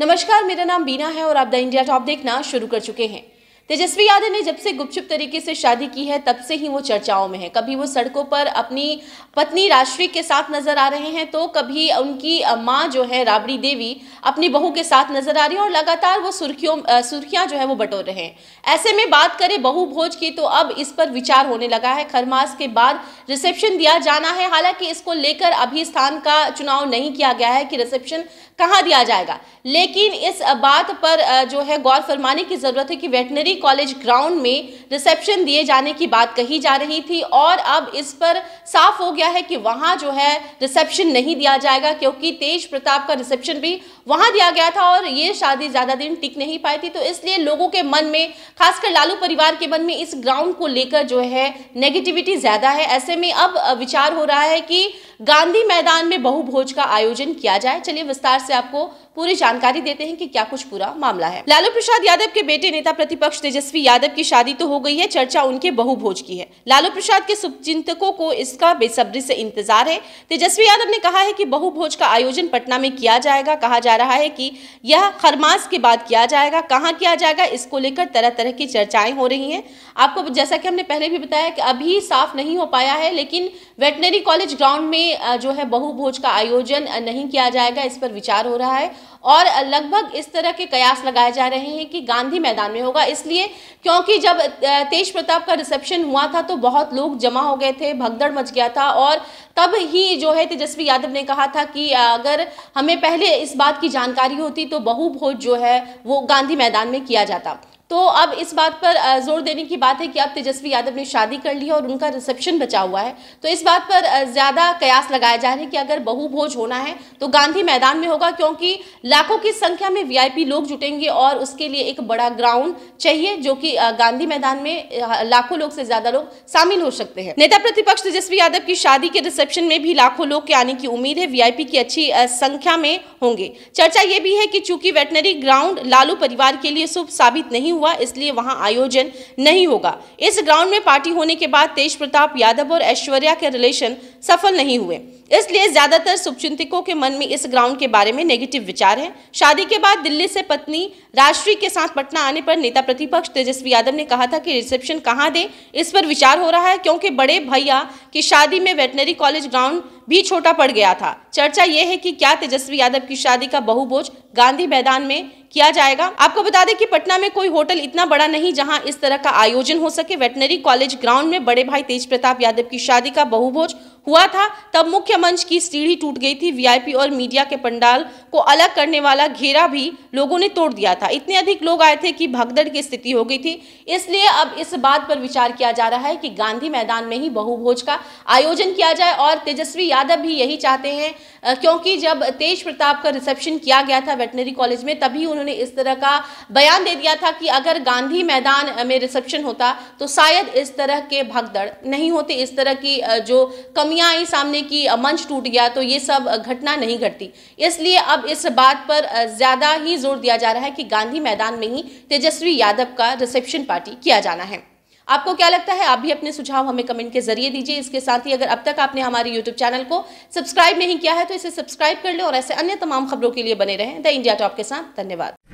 नमस्कार मेरा नाम बीना है और आप द इंडिया टॉप देखना शुरू कर चुके हैं तेजस्वी यादव ने जब से गुपचुप तरीके से शादी की है तब से ही वो चर्चाओं में है कभी वो सड़कों पर अपनी पत्नी राश्री के साथ नजर आ रहे हैं तो कभी उनकी माँ जो है राबड़ी देवी अपनी बहू के साथ नजर आ रही है और लगातार वो सुर्खियों सुर्खियां जो है वो बटोर रहे हैं ऐसे में बात करें बहू भोज की तो अब इस पर विचार होने लगा है खरमास के बाद रिसेप्शन दिया जाना है हालांकि इसको लेकर अभी स्थान का चुनाव नहीं किया गया है कि रिसेप्शन कहाँ दिया जाएगा लेकिन इस बात पर जो है गौर फरमाने की जरूरत है कि वेटनरी डिग्री कॉलेज ग्राउंड में रिसेप्शन दिए जाने की बात कही जा रही थी और अब इस पर साफ हो गया है कि वहां जो है रिसेप्शन नहीं दिया जाएगा क्योंकि तेज प्रताप का रिसेप्शन भी वहां दिया गया था और ये शादी ज़्यादा दिन टिक नहीं पाई थी तो इसलिए लोगों के मन में खासकर लालू परिवार के मन में इस ग्राउंड को लेकर जो है नेगेटिविटी ज़्यादा है ऐसे में अब विचार हो रहा है कि गांधी मैदान में बहुभोज का आयोजन किया जाए चलिए विस्तार से आपको पूरी जानकारी देते हैं कि क्या कुछ पूरा मामला है लालू प्रसाद यादव के बेटे नेता प्रतिपक्ष तेजस्वी यादव की शादी तो हो गई है चर्चा उनके बहुभोज की है लालू प्रसाद के सुचिंतकों को इसका बेसब्री से इंतजार है तेजस्वी यादव ने कहा है कि बहुभोज का आयोजन पटना में किया जाएगा कहा जा रहा है कि यह खरमास के बाद किया जाएगा कहाँ किया जाएगा इसको लेकर तरह तरह की चर्चाएं हो रही हैं आपको जैसा कि हमने पहले भी बताया कि अभी साफ नहीं हो पाया है लेकिन वेटनरी कॉलेज ग्राउंड में जो है बहुभोज का आयोजन नहीं किया जाएगा इस पर विचार हो रहा है और लगभग इस तरह के कयास लगाए जा रहे हैं कि गांधी मैदान में होगा इसलिए क्योंकि जब तेज प्रताप का रिसेप्शन हुआ था तो बहुत लोग जमा हो गए थे भगदड़ मच गया था और तब ही जो है तेजस्वी यादव ने कहा था कि अगर हमें पहले इस बात की जानकारी होती तो बहुभोज जो है वो गांधी मैदान में किया जाता तो अब इस बात पर जोर देने की बात है कि अब तेजस्वी यादव ने शादी कर ली है और उनका रिसेप्शन बचा हुआ है तो इस बात पर ज़्यादा कयास लगाया जा रहा है कि अगर बहुभोज होना है तो गांधी मैदान में होगा क्योंकि लाखों की संख्या में वीआईपी लोग जुटेंगे और उसके लिए एक बड़ा ग्राउंड चाहिए जो कि गांधी मैदान में लाखों लोग से ज़्यादा लोग शामिल हो सकते हैं नेता प्रतिपक्ष तेजस्वी यादव की शादी के रिसेप्शन में भी लाखों लोग के आने की उम्मीद है वीआईपी की अच्छी संख्या में होंगे चर्चा ये भी है कि चूंकि वेटनरी ग्राउंड लालू परिवार के लिए शुभ साबित नहीं हुआ हुआ इसलिए वहां आयोजन नहीं होगा इस ग्राउंड में पार्टी होने के बाद तेज प्रताप यादव और ऐश्वर्या के रिलेशन सफल नहीं हुए इसलिए ज्यादातर शुभचिंतकों के मन में इस ग्राउंड के बारे में नेगेटिव विचार है शादी के बाद दिल्ली से पत्नी राजश्री के साथ पटना आने पर नेता प्रतिपक्ष तेजस्वी यादव ने कहा था कि रिसेप्शन कहाँ दें इस पर विचार हो रहा है क्योंकि बड़े भैया की शादी में वेटनरी कॉलेज ग्राउंड भी छोटा पड़ गया था चर्चा यह है कि क्या तेजस्वी यादव की शादी का बहुभोज गांधी मैदान में किया जाएगा आपको बता दें कि पटना में कोई होटल इतना बड़ा नहीं जहां इस तरह का आयोजन हो सके वेटनरी कॉलेज ग्राउंड में बड़े भाई तेज प्रताप यादव की शादी का बहुभोज हुआ था तब मुख्य मंच की सीढ़ी टूट गई थी वीआईपी और मीडिया के पंडाल को अलग करने वाला घेरा भी लोगों ने तोड़ दिया था इतने अधिक लोग आए थे कि भगदड़ की स्थिति हो गई थी इसलिए अब इस बात पर विचार किया जा रहा है कि गांधी मैदान में ही बहुभोज का आयोजन किया जाए और तेजस्वी यादव भी यही चाहते हैं क्योंकि जब तेज प्रताप का रिसेप्शन किया गया था वेटनरी कॉलेज में तभी उन्होंने इस तरह का बयान दे दिया था कि अगर गांधी मैदान में रिसेप्शन होता तो शायद इस तरह के भगदड़ नहीं होते इस तरह की जो कमी कमियां आई सामने की मंच टूट गया तो ये सब घटना नहीं घटती इसलिए अब इस बात पर ज़्यादा ही जोर दिया जा रहा है कि गांधी मैदान में ही तेजस्वी यादव का रिसेप्शन पार्टी किया जाना है आपको क्या लगता है आप भी अपने सुझाव हमें कमेंट के जरिए दीजिए इसके साथ ही अगर अब तक आपने हमारे यूट्यूब चैनल को सब्सक्राइब नहीं किया है तो इसे सब्सक्राइब कर लें और ऐसे अन्य तमाम खबरों के लिए बने रहें द इंडिया टॉप के साथ धन्यवाद